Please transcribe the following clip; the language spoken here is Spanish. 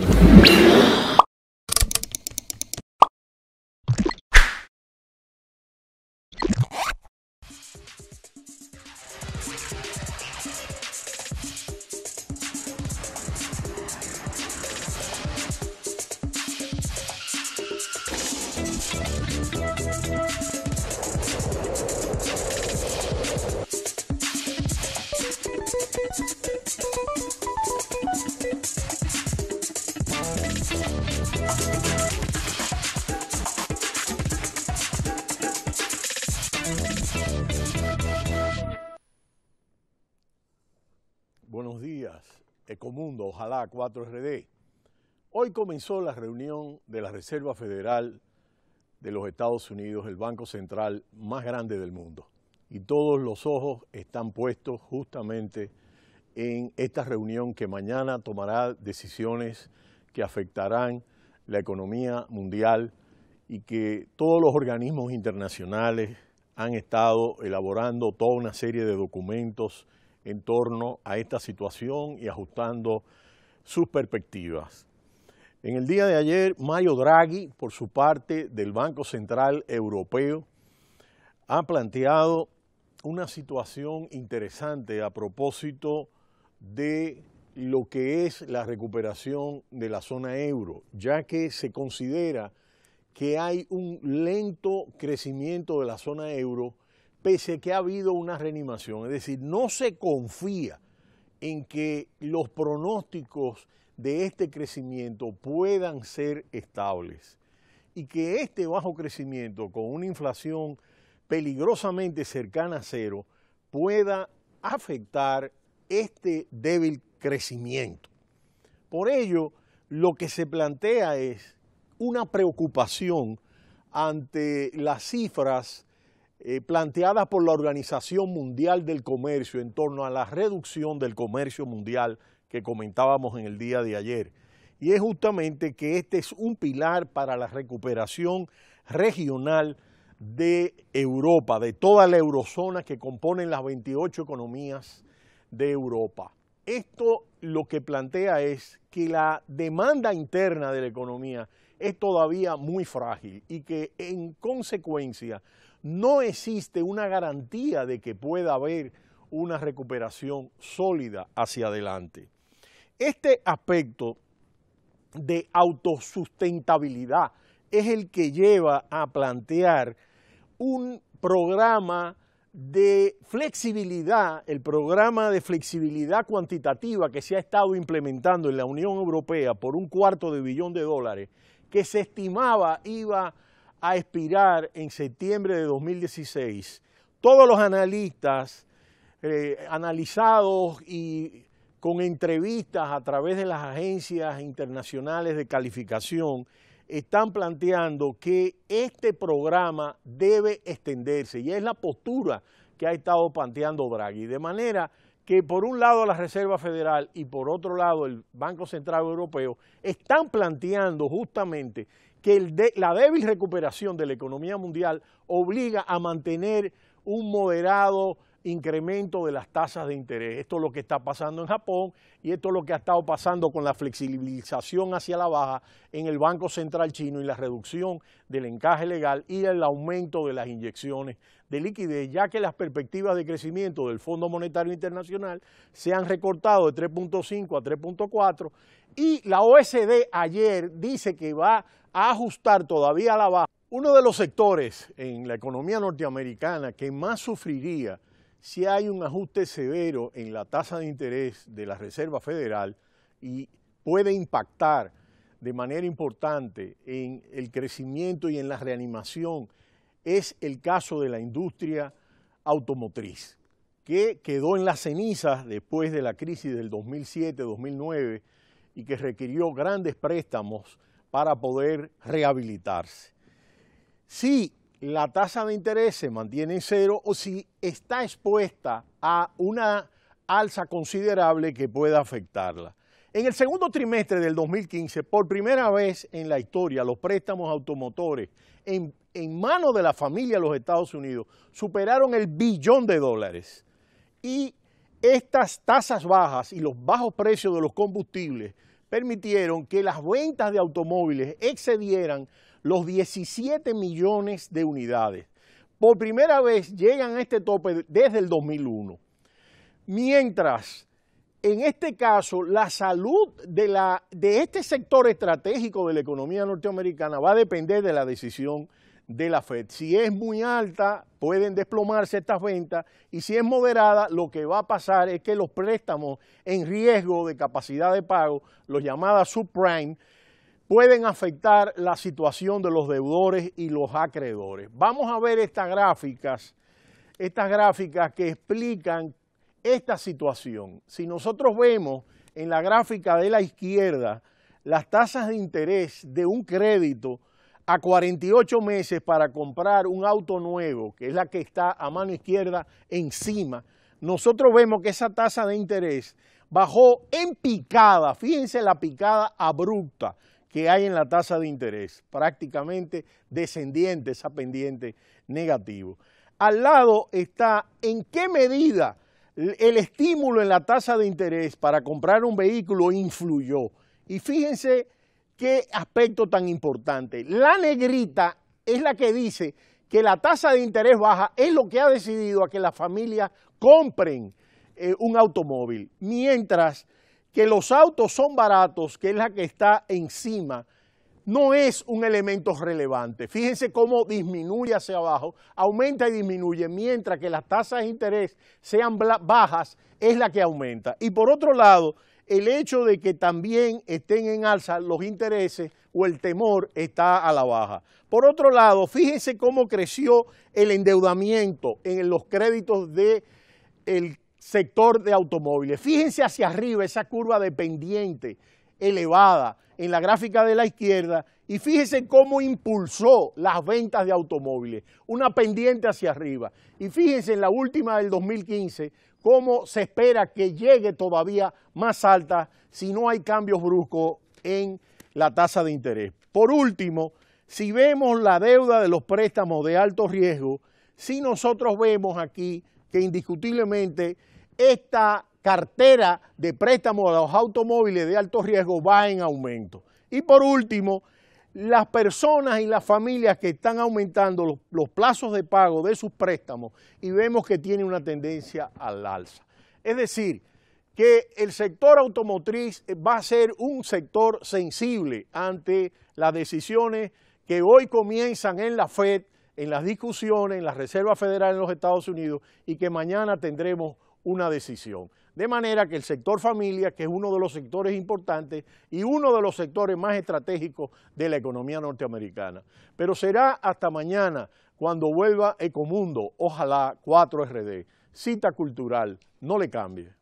you Ecomundo, ojalá 4RD. Hoy comenzó la reunión de la Reserva Federal de los Estados Unidos, el banco central más grande del mundo. Y todos los ojos están puestos justamente en esta reunión que mañana tomará decisiones que afectarán la economía mundial y que todos los organismos internacionales han estado elaborando toda una serie de documentos en torno a esta situación y ajustando sus perspectivas. En el día de ayer, Mario Draghi, por su parte del Banco Central Europeo, ha planteado una situación interesante a propósito de lo que es la recuperación de la zona euro, ya que se considera que hay un lento crecimiento de la zona euro pese a que ha habido una reanimación. Es decir, no se confía en que los pronósticos de este crecimiento puedan ser estables y que este bajo crecimiento con una inflación peligrosamente cercana a cero pueda afectar este débil crecimiento. Por ello, lo que se plantea es una preocupación ante las cifras Planteada eh, planteadas por la Organización Mundial del Comercio en torno a la reducción del comercio mundial que comentábamos en el día de ayer. Y es justamente que este es un pilar para la recuperación regional de Europa, de toda la eurozona que componen las 28 economías de Europa. Esto lo que plantea es que la demanda interna de la economía es todavía muy frágil y que en consecuencia no existe una garantía de que pueda haber una recuperación sólida hacia adelante. Este aspecto de autosustentabilidad es el que lleva a plantear un programa de flexibilidad, el programa de flexibilidad cuantitativa que se ha estado implementando en la Unión Europea por un cuarto de billón de dólares, que se estimaba iba a a expirar en septiembre de 2016. Todos los analistas eh, analizados y con entrevistas a través de las agencias internacionales de calificación están planteando que este programa debe extenderse y es la postura que ha estado planteando Draghi. De manera que por un lado la Reserva Federal y por otro lado el Banco Central Europeo están planteando justamente que la débil recuperación de la economía mundial obliga a mantener un moderado incremento de las tasas de interés. Esto es lo que está pasando en Japón y esto es lo que ha estado pasando con la flexibilización hacia la baja en el Banco Central chino y la reducción del encaje legal y el aumento de las inyecciones de liquidez, ya que las perspectivas de crecimiento del Fondo Monetario Internacional se han recortado de 3.5 a 3.4 y la OSD ayer dice que va a ajustar todavía a la baja. Uno de los sectores en la economía norteamericana que más sufriría si hay un ajuste severo en la tasa de interés de la Reserva Federal y puede impactar de manera importante en el crecimiento y en la reanimación es el caso de la industria automotriz, que quedó en las cenizas después de la crisis del 2007-2009 y que requirió grandes préstamos para poder rehabilitarse. Si la tasa de interés se mantiene en cero o si está expuesta a una alza considerable que pueda afectarla. En el segundo trimestre del 2015, por primera vez en la historia, los préstamos automotores en, en manos de la familia de los Estados Unidos superaron el billón de dólares. Y estas tasas bajas y los bajos precios de los combustibles permitieron que las ventas de automóviles excedieran los 17 millones de unidades. Por primera vez llegan a este tope desde el 2001. Mientras, en este caso, la salud de, de este sector estratégico de la economía norteamericana va a depender de la decisión de la Fed. Si es muy alta, pueden desplomarse estas ventas y si es moderada, lo que va a pasar es que los préstamos en riesgo de capacidad de pago, los llamadas subprime, pueden afectar la situación de los deudores y los acreedores. Vamos a ver estas gráficas, estas gráficas que explican esta situación. Si nosotros vemos en la gráfica de la izquierda las tasas de interés de un crédito a 48 meses para comprar un auto nuevo, que es la que está a mano izquierda encima, nosotros vemos que esa tasa de interés bajó en picada, fíjense la picada abrupta que hay en la tasa de interés, prácticamente descendiente esa pendiente negativo. Al lado está en qué medida el estímulo en la tasa de interés para comprar un vehículo influyó. Y fíjense qué aspecto tan importante. La negrita es la que dice que la tasa de interés baja es lo que ha decidido a que las familias compren eh, un automóvil, mientras que los autos son baratos, que es la que está encima no es un elemento relevante. Fíjense cómo disminuye hacia abajo, aumenta y disminuye, mientras que las tasas de interés sean bajas, es la que aumenta. Y por otro lado, el hecho de que también estén en alza los intereses o el temor está a la baja. Por otro lado, fíjense cómo creció el endeudamiento en los créditos del sector de automóviles. Fíjense hacia arriba esa curva pendiente elevada en la gráfica de la izquierda y fíjese cómo impulsó las ventas de automóviles, una pendiente hacia arriba. Y fíjense en la última del 2015 cómo se espera que llegue todavía más alta si no hay cambios bruscos en la tasa de interés. Por último, si vemos la deuda de los préstamos de alto riesgo, si nosotros vemos aquí que indiscutiblemente esta cartera de préstamos a los automóviles de alto riesgo va en aumento. Y por último, las personas y las familias que están aumentando los, los, plazos de pago de sus préstamos y vemos que tiene una tendencia al alza. Es decir, que el sector automotriz va a ser un sector sensible ante las decisiones que hoy comienzan en la FED, en las discusiones, en la Reserva Federal en los Estados Unidos y que mañana tendremos una decisión. De manera que el sector familia, que es uno de los sectores importantes y uno de los sectores más estratégicos de la economía norteamericana. Pero será hasta mañana cuando vuelva Ecomundo, ojalá 4RD. Cita cultural, no le cambie.